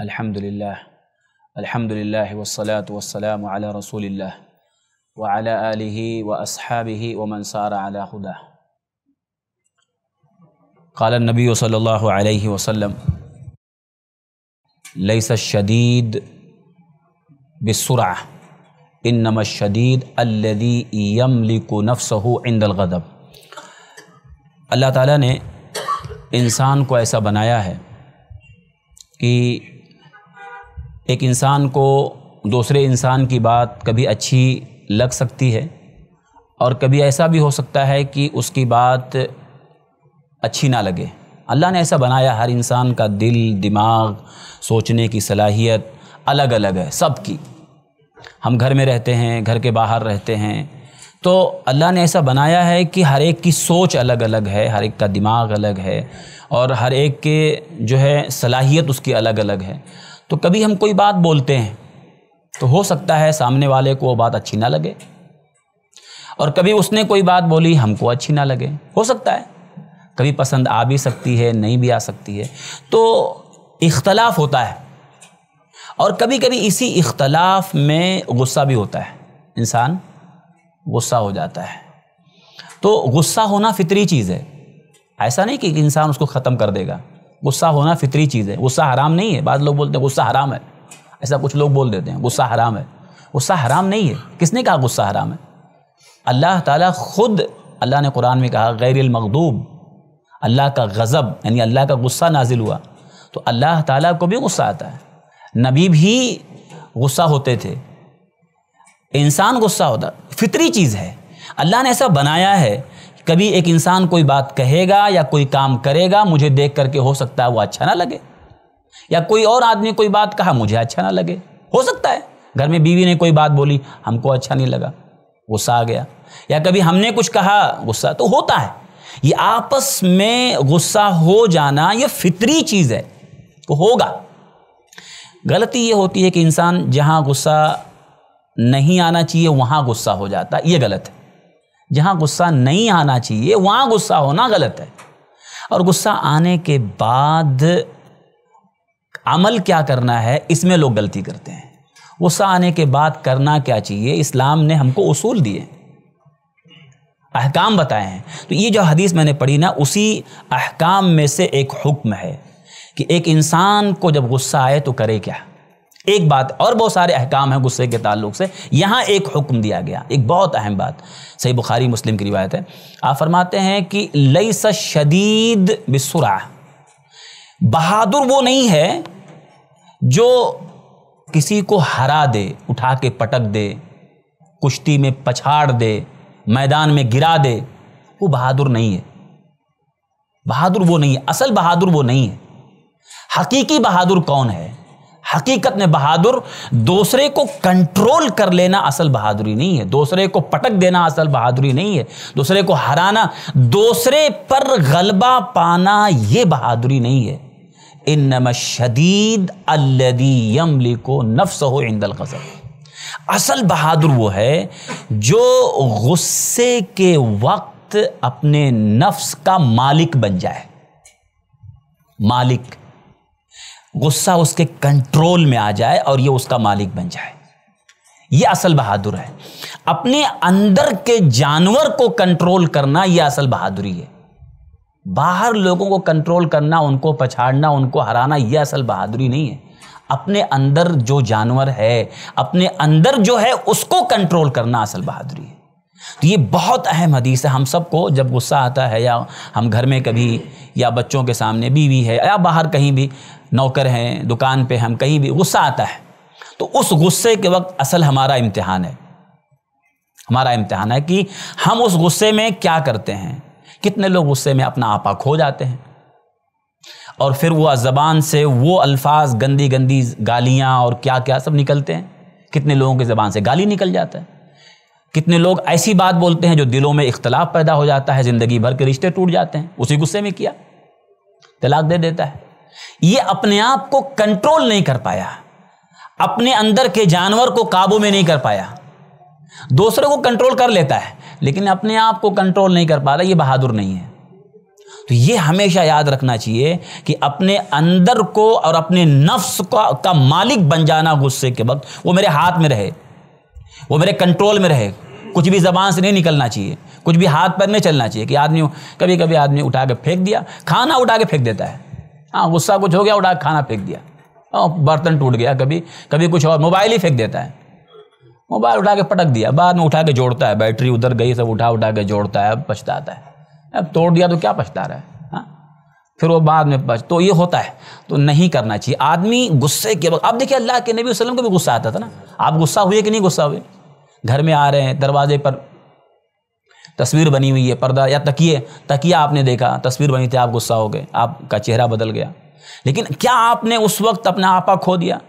अल्हम्दुलिल्लाह अल्हम्दुलिल्लाह वसलात वसलाम अला रसूलिल्लाह व अला आलिहि व अस्हाबिहि व मन सारा अला खुदा قال النبي صلى الله عليه وسلم ليس الشديد بالسرعة إنما الشديد الذي يملك نفسه عند الغضب अल्लाह ताला ने इंसान को ऐसा बनाया है कि एक इंसान को दूसरे इंसान की बात कभी अच्छी लग सकती है और कभी ऐसा भी हो सकता है कि उसकी बात अच्छी ना लगे अल्लाह ने ऐसा बनाया हर इंसान का दिल दिमाग सोचने की सलाहियत अलग अलग है सबकी हम घर में रहते हैं घर के बाहर रहते हैं तो अल्लाह ने ऐसा बनाया है कि हर एक की सोच अलग अलग है हर एक का दिमाग अलग है और हर एक के जो है सलाहियत उसकी अलग अलग है तो कभी हम कोई बात बोलते हैं तो हो सकता है सामने वाले को वो बात अच्छी ना लगे और कभी उसने कोई बात बोली हमको अच्छी ना लगे हो सकता है कभी पसंद आ भी सकती है नहीं भी आ सकती है तो इख्तलाफ होता है और कभी कभी इसी इख्तलाफ में गुस्सा भी होता है इंसान गुस्सा हो जाता है तो गुस्सा होना फितरी चीज़ है ऐसा नहीं कि इंसान उसको ख़त्म कर देगा गुस्सा होना फितरी चीज़ है गुस्सा हराम नहीं है बाद लोग बोलते हैं गुस्सा हराम है ऐसा कुछ लोग बोल देते हैं गुस्सा हराम है गुस्सा हराम नहीं है किसने कहा गुस्सा हराम है अल्लाह ताला खुद अल्लाह ने कुरान में कहा गैर मखदूब अल्लाह का गज़ब यानी अल्लाह का गुस्सा नाजिल हुआ तो अल्लाह ताला को भी गुस्सा आता है नबी भी गुस्सा होते थे इंसान गुस्सा होता फितरी चीज़ है अल्लाह ने ऐसा बनाया है कभी एक इंसान कोई बात कहेगा या कोई काम करेगा मुझे देख करके हो सकता है वो अच्छा ना लगे या कोई और आदमी कोई बात कहा मुझे अच्छा ना लगे हो सकता है घर में बीवी ने कोई बात बोली हमको अच्छा नहीं लगा गुस्सा आ गया या कभी हमने कुछ कहा गुस्सा तो होता है ये आपस में गुस्सा हो जाना ये फितरी चीज़ है तो होगा गलती ये होती है कि इंसान जहाँ गुस्सा नहीं आना चाहिए वहाँ गुस्सा हो जाता ये गलत है जहाँ गुस्सा नहीं आना चाहिए वहाँ गुस्सा होना गलत है और गुस्सा आने के बाद अमल क्या करना है इसमें लोग गलती करते हैं गुस्सा आने के बाद करना क्या चाहिए इस्लाम ने हमको उसूल दिए अहकाम बताए हैं तो ये जो हदीस मैंने पढ़ी ना उसी अहकाम में से एक हुक्म है कि एक इंसान को जब गुस्सा आए तो करे क्या एक बात और बहुत सारे अहकाम हैं गुस्से के ताल्लुक से यहाँ एक हुक्म दिया गया एक बहुत अहम बात सही बुखारी मुस्लिम की रिवायत है आप फरमाते हैं कि लई शदीद बसरा बहादुर वो नहीं है जो किसी को हरा दे उठा के पटक दे कुश्ती में पछाड़ दे मैदान में गिरा दे वो बहादुर नहीं है बहादुर वो नहीं है असल बहादुर वो नहीं है हकीकी बहादुर कौन है हकीकत में बहादुर दूसरे को कंट्रोल कर लेना असल बहादुरी नहीं है दूसरे को पटक देना असल बहादुरी नहीं है दूसरे को हराना दूसरे पर गलबा पाना ये बहादुरी नहीं है इन नम शदीद अल्लदी यमली को नफ्स हो इंदल कसर असल बहादुर वो है जो गुस्से के वक्त अपने नफ्स का मालिक बन जाए मालिक गुस्सा उसके कंट्रोल में आ जाए और ये उसका मालिक बन जाए ये असल बहादुर है अपने अंदर के जानवर को कंट्रोल करना ये असल बहादुरी है बाहर लोगों को कंट्रोल करना उनको पछाड़ना उनको हराना यह असल बहादुरी नहीं है अपने अंदर जो जानवर है अपने अंदर जो है उसको कंट्रोल करना असल बहादुरी है तो ये बहुत अहम हदीस है हम सबको जब गुस्सा आता है या हम घर में कभी या बच्चों के सामने बीवी है या बाहर कहीं भी नौकर हैं दुकान पे हम कहीं भी गुस्सा आता है तो उस गुस्से के वक्त असल हमारा इम्तिहान है हमारा इम्तिहान है कि हम उस गुस्से में क्या करते हैं कितने लोग गुस्से में अपना आपा खो जाते हैं और फिर वह ज़बान से वो अल्फाज गंदी गंदी गालियाँ और क्या क्या सब निकलते हैं कितने लोगों की ज़बान से गाली निकल जाता है कितने लोग ऐसी बात बोलते हैं जो दिलों में इख्तलाफ पैदा हो जाता है ज़िंदगी भर के रिश्ते टूट जाते हैं उसी गुस्से में किया तलाक दे देता है ये अपने आप को कंट्रोल नहीं कर पाया अपने अंदर के जानवर को काबू में नहीं कर पाया दूसरे को कंट्रोल कर लेता है लेकिन अपने आप को कंट्रोल नहीं कर पा रहा ये बहादुर नहीं है तो ये हमेशा याद रखना चाहिए कि अपने अंदर को और अपने नफ्स का, का मालिक बन जाना गुस्से के वक्त वो मेरे हाथ में रहे वो मेरे कंट्रोल में रहे कुछ भी ज़बान से नहीं निकलना चाहिए कुछ भी हाथ पर नहीं चलना चाहिए कि आदमी कभी कभी आदमी उठा के फेंक दिया खाना उठा के फेंक देता है हाँ गुस्सा कुछ हो गया उठा खाना फेंक दिया और हाँ, बर्तन टूट गया कभी कभी कुछ और मोबाइल ही फेंक देता है मोबाइल उठा के पटक दिया बाद में उठा के जोड़ता है बैटरी उधर गई सब उठा उठा के जोड़ता है पछताता है अब तोड़ दिया तो क्या पछता रहा है हाँ फिर वो बाद में पछ तो ये होता है तो नहीं करना चाहिए आदमी गुस्से के वक्त आप देखिए अल्लाह के नबी वसलम को भी गुस्सा आता था ना आप गुस्सा हुए कि नहीं गुस्सा हुए घर में आ रहे हैं दरवाजे पर तस्वीर बनी हुई है पर्दा या तकिए तकिया आपने देखा तस्वीर बनी थी आप गुस्सा हो गए आपका चेहरा बदल गया लेकिन क्या आपने उस वक्त अपना आपा खो दिया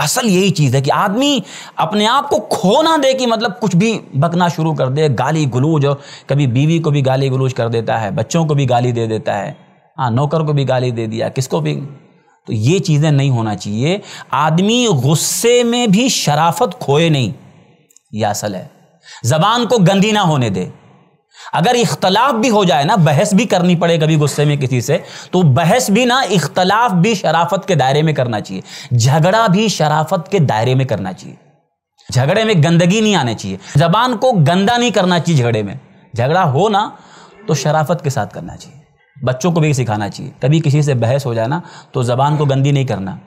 असल यही चीज़ है कि आदमी अपने आप को खो ना दे कि मतलब कुछ भी बकना शुरू कर दे गाली गलूज और कभी बीवी को भी गाली गलूज कर देता है बच्चों को भी गाली दे देता है हाँ नौकर को भी गाली दे दिया किसको भी तो ये चीज़ें नहीं होना चाहिए आदमी गुस्से में भी शराफत खोए नहीं यह असल है जबान को गंदी ना होने दे अगर इख्तलाफ भी हो जाए ना बहस भी करनी पड़े कभी गुस्से में किसी से तो बहस भी ना इख्तलाफ भी शराफत के दायरे में करना चाहिए झगड़ा भी शराफत के दायरे में करना चाहिए झगड़े में गंदगी नहीं आनी चाहिए जबान को गंदा नहीं करना चाहिए झगड़े में झगड़ा हो ना तो शराफत के साथ करना चाहिए बच्चों को भी सिखाना चाहिए कभी किसी से बहस हो जाए ना तो जबान को गंदी नहीं करना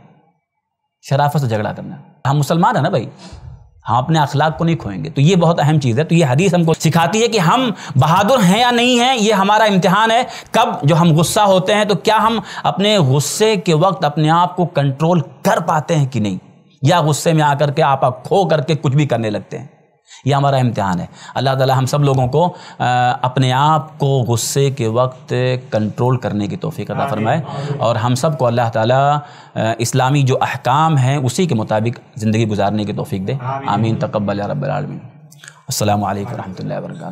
शराफत से झगड़ा करना हम मुसलमान है ना भाई हम हाँ, अपने अखलाक को नहीं खोएंगे तो ये बहुत अहम चीज़ है तो ये हदीस हमको सिखाती है कि हम बहादुर हैं या नहीं हैं ये हमारा इम्तहान है कब जो हम गुस्सा होते हैं तो क्या हम अपने गुस्से के वक्त अपने आप को कंट्रोल कर पाते हैं कि नहीं या गुस्से में आकर के आप खो करके कुछ भी करने लगते हैं यह हमारा इम्तहान है अल्लाह ताला हम सब लोगों को आ, अपने आप को गुस्से के वक्त कंट्रोल करने की तोफ़ी अदा फरमाए और हम सब को अल्लाह ताला इस्लामी जो अहकाम हैं उसी के मुताबिक ज़िंदगी गुजारने की तोफ़ी दे आमीन तकबल रबालमीन असल वरहमल वर्का